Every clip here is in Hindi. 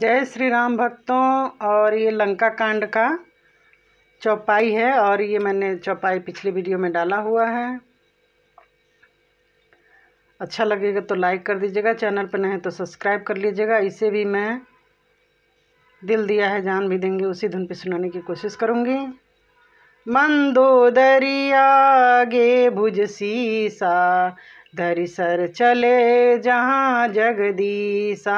जय श्री राम भक्तों और ये लंका कांड का चौपाई है और ये मैंने चौपाई पिछली वीडियो में डाला हुआ है अच्छा लगेगा तो लाइक कर दीजिएगा चैनल पर नहीं तो सब्सक्राइब कर लीजिएगा इसे भी मैं दिल दिया है जान भी देंगे उसी धुन पे सुनाने की कोशिश करूँगी मंदोदरिया गे भुज सीसा सर चले जहाँ जगदीसा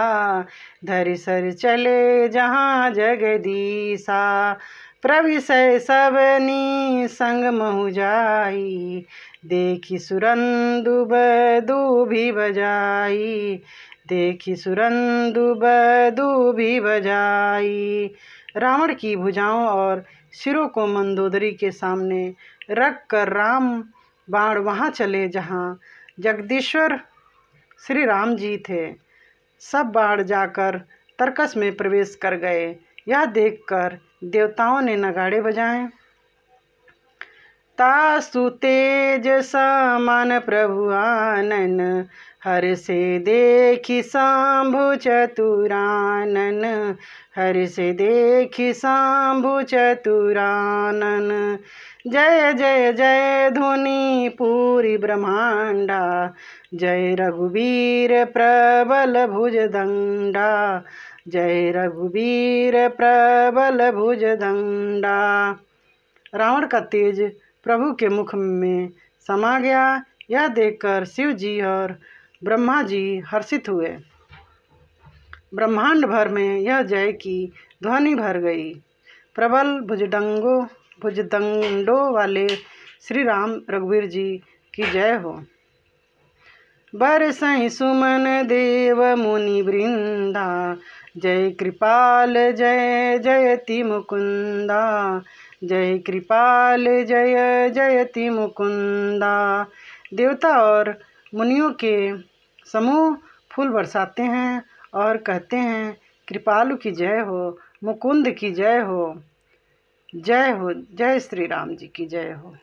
सर चले जहाँ जगदीसा प्रविषय सबनी संग महु जाई देखी सुरंदुब दूभी बजाई देखी सुरंदुब दूभी बजाई रावण की भुजाओं और सिरों को मंदोदरी के सामने रख कर राम बाण वहाँ चले जहाँ जगदीश्वर श्री राम जी थे सब बाढ़ जाकर तर्कस में प्रवेश कर गए यह देखकर देवताओं ने नगाड़े बजाए तासु तेज समान प्रभु आनन हर से देखी शाम्भु चतुरानन से देखि शाम्भु चतुरानन जय जय जय धुनि पूरी ब्रह्मांडा जय रघुवीर प्रबल भुज दंडा जय रघुवीर प्रबल भुज दंडा रावण का तेज प्रभु के मुख में समा गया यह देखकर शिव जी और ब्रह्मा जी हर्षित हुए ब्रह्मांड भर में यह जय की ध्वनि भर गई प्रबल भुजडंगों भुजदंडों वाले श्री राम रघुवीर जी की जय हो सही सुमन देव मुनि वृंदा जय कृपाल जय जयति मुकुंदा जय कृपाल जय जयति मुकुंदा देवता और मुनियों के समूह फूल बरसाते हैं और कहते हैं कृपालु की जय हो मुकुंद की जय हो जय हो जय श्री राम जी की जय हो